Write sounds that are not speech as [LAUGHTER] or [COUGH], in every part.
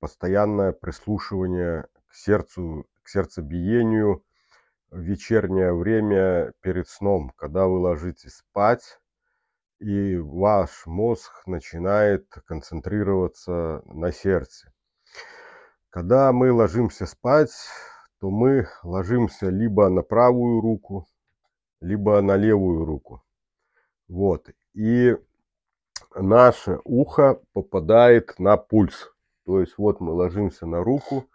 постоянное прислушивание к сердцу, к сердцебиению, вечернее время перед сном, когда вы ложитесь спать, и ваш мозг начинает концентрироваться на сердце. Когда мы ложимся спать, то мы ложимся либо на правую руку, либо на левую руку. Вот. И наше ухо попадает на пульс. То есть вот мы ложимся на руку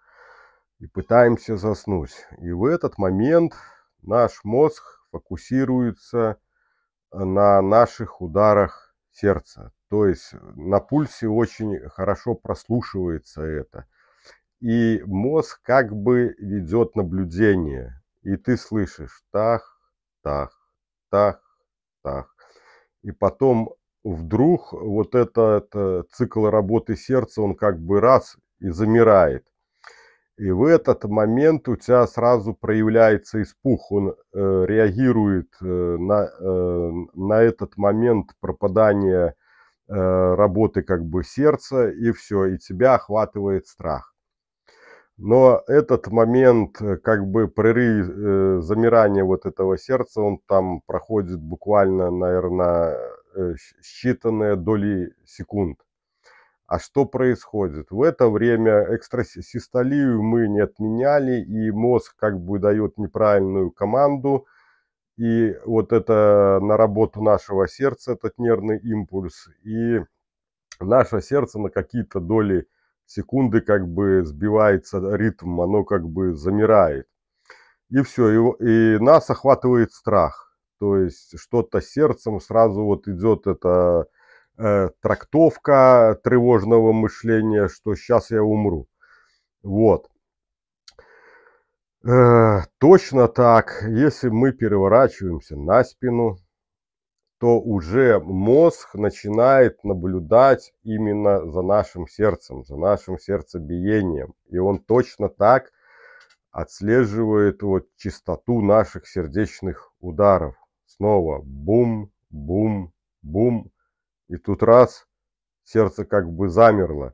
и пытаемся заснуть. И в этот момент наш мозг фокусируется на наших ударах сердца. То есть на пульсе очень хорошо прослушивается это. И мозг как бы ведет наблюдение. И ты слышишь тах, тах, тах, тах. И потом вдруг вот этот э, цикл работы сердца, он как бы раз и замирает. И в этот момент у тебя сразу проявляется испух он э, реагирует э, на, э, на этот момент пропадания э, работы как бы сердца, и все, и тебя охватывает страх. Но этот момент э, как бы прерыв, э, замирания вот этого сердца, он там проходит буквально, наверное, Э, считанные доли секунд. А что происходит? В это время экстрасистолию мы не отменяли, и мозг как бы дает неправильную команду, и вот это на работу нашего сердца, этот нервный импульс, и наше сердце на какие-то доли секунды как бы сбивается ритм, оно как бы замирает. И все, и, и нас охватывает страх то есть что-то сердцем сразу вот идет эта э, трактовка тревожного мышления, что сейчас я умру. Вот. Э, точно так, если мы переворачиваемся на спину, то уже мозг начинает наблюдать именно за нашим сердцем, за нашим сердцебиением. И он точно так отслеживает вот частоту наших сердечных ударов. Снова бум, бум, бум. И тут раз, сердце как бы замерло.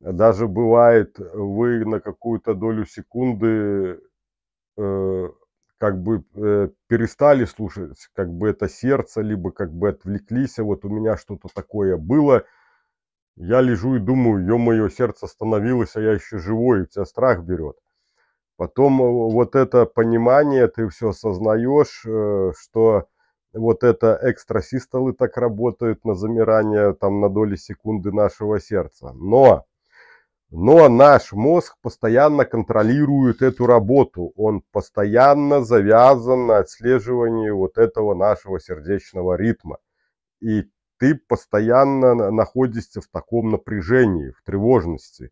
Даже бывает, вы на какую-то долю секунды э, как бы э, перестали слушать, как бы это сердце, либо как бы отвлеклись. А вот у меня что-то такое было. Я лежу и думаю, ё-моё, сердце остановилось, а я еще живой, и тебя страх берет. Потом э, вот это понимание, ты все осознаешь, э, что вот это экстрасистолы так работают на замирание там на доли секунды нашего сердца. Но, но наш мозг постоянно контролирует эту работу. Он постоянно завязан на отслеживании вот этого нашего сердечного ритма. И ты постоянно находишься в таком напряжении, в тревожности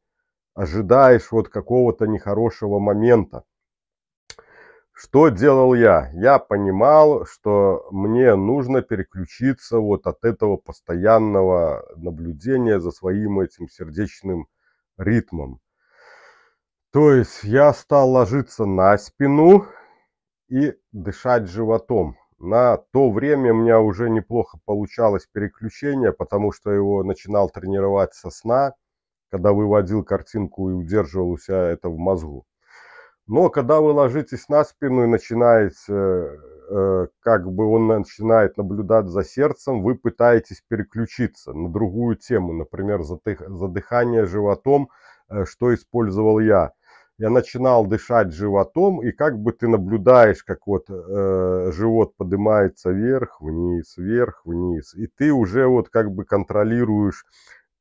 ожидаешь вот какого-то нехорошего момента. Что делал я? Я понимал, что мне нужно переключиться вот от этого постоянного наблюдения за своим этим сердечным ритмом. То есть я стал ложиться на спину и дышать животом. На то время у меня уже неплохо получалось переключение, потому что его начинал тренировать со сна когда выводил картинку и удерживал у себя это в мозгу. Но когда вы ложитесь на спину и начинаете, э, э, как бы он начинает наблюдать за сердцем, вы пытаетесь переключиться на другую тему, например, за дыхание животом, э, что использовал я. Я начинал дышать животом, и как бы ты наблюдаешь, как вот э, живот поднимается вверх, вниз, вверх, вниз, и ты уже вот как бы контролируешь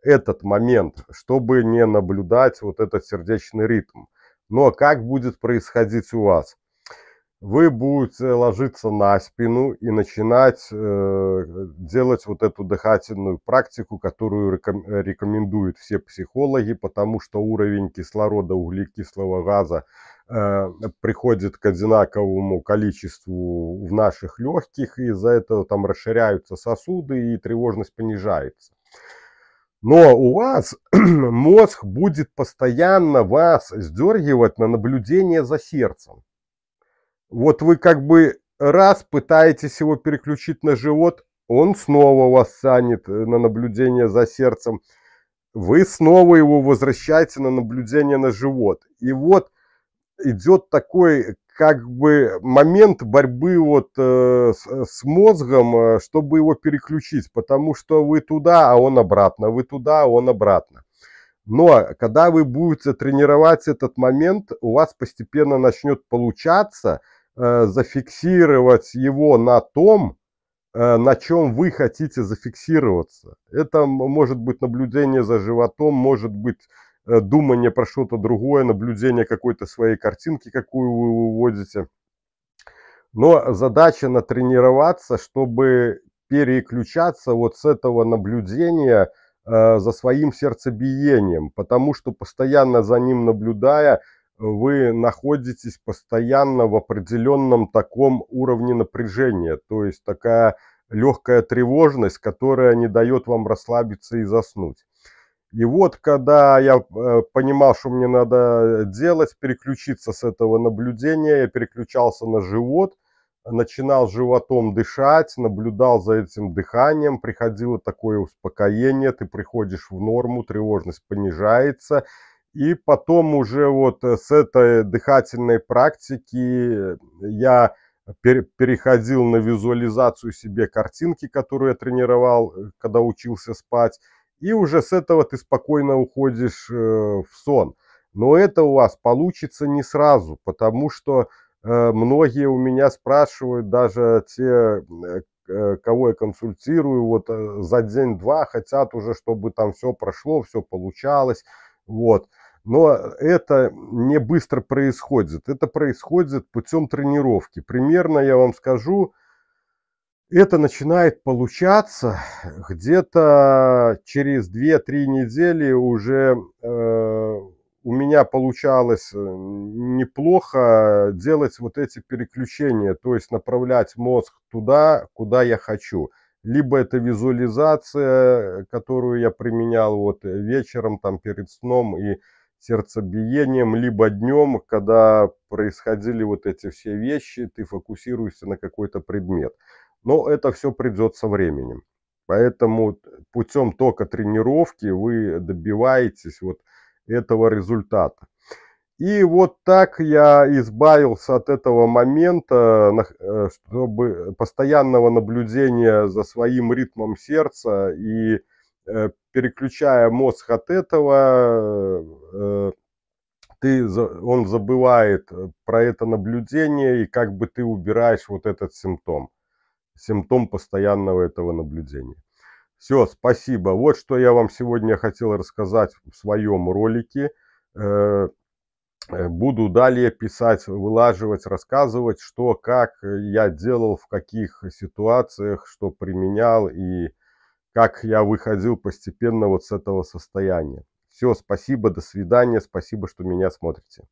этот момент, чтобы не наблюдать вот этот сердечный ритм. Но ну, а как будет происходить у вас? Вы будете ложиться на спину и начинать э, делать вот эту дыхательную практику, которую реком, рекомендуют все психологи, потому что уровень кислорода, углекислого газа э, приходит к одинаковому количеству в наших легких, и из-за этого там расширяются сосуды и тревожность понижается. Но у вас [CLEARS THROAT] мозг будет постоянно вас сдергивать на наблюдение за сердцем. Вот вы как бы раз пытаетесь его переключить на живот, он снова вас санит э, на наблюдение за сердцем. Вы снова его возвращаете на наблюдение на живот. И вот идет такой как бы момент борьбы вот э, с, э, с мозгом, э, чтобы его переключить, потому что вы туда, а он обратно, вы туда, а он обратно. Но когда вы будете тренировать этот момент, у вас постепенно начнет получаться э, зафиксировать его на том, э, на чем вы хотите зафиксироваться. Это может быть наблюдение за животом, может быть Э, думание про что-то другое, наблюдение какой-то своей картинки, какую вы выводите. Но задача натренироваться, чтобы переключаться вот с этого наблюдения э, за своим сердцебиением, потому что постоянно за ним наблюдая, вы находитесь постоянно в определенном таком уровне напряжения, то есть такая легкая тревожность, которая не дает вам расслабиться и заснуть. И вот когда я э, понимал, что мне надо делать, переключиться с этого наблюдения, я переключался на живот, начинал животом дышать, наблюдал за этим дыханием, приходило такое успокоение, ты приходишь в норму, тревожность понижается. И потом уже вот э, с этой дыхательной практики э, я переходил на визуализацию себе картинки, которую я тренировал, когда учился спать и уже с этого ты спокойно уходишь э, в сон. Но это у вас получится не сразу, потому что э, многие у меня спрашивают, даже те, э, кого я консультирую, вот за день-два хотят уже, чтобы там все прошло, все получалось, вот. Но это не быстро происходит. Это происходит путем тренировки. Примерно я вам скажу, это начинает получаться где-то через 2-3 недели уже э, у меня получалось э, неплохо делать вот эти переключения, то есть направлять мозг туда, куда я хочу. Либо это визуализация, которую я применял вот вечером там перед сном и сердцебиением, либо днем, когда происходили вот эти все вещи, ты фокусируешься на какой-то предмет. Но это все придет со временем. Поэтому путем только тренировки вы добиваетесь вот этого результата. И вот так я избавился от этого момента, э, чтобы постоянного наблюдения за своим ритмом сердца и э, переключая мозг от этого, э, ты, он забывает про это наблюдение и как бы ты убираешь вот этот симптом симптом постоянного этого наблюдения. Все, спасибо. Вот что я вам сегодня хотел рассказать в своем ролике. Э, э, буду далее писать, вылаживать, рассказывать, что, как я делал, в каких ситуациях, что применял и как я выходил постепенно вот с этого состояния. Все, спасибо, до свидания, спасибо, что меня смотрите.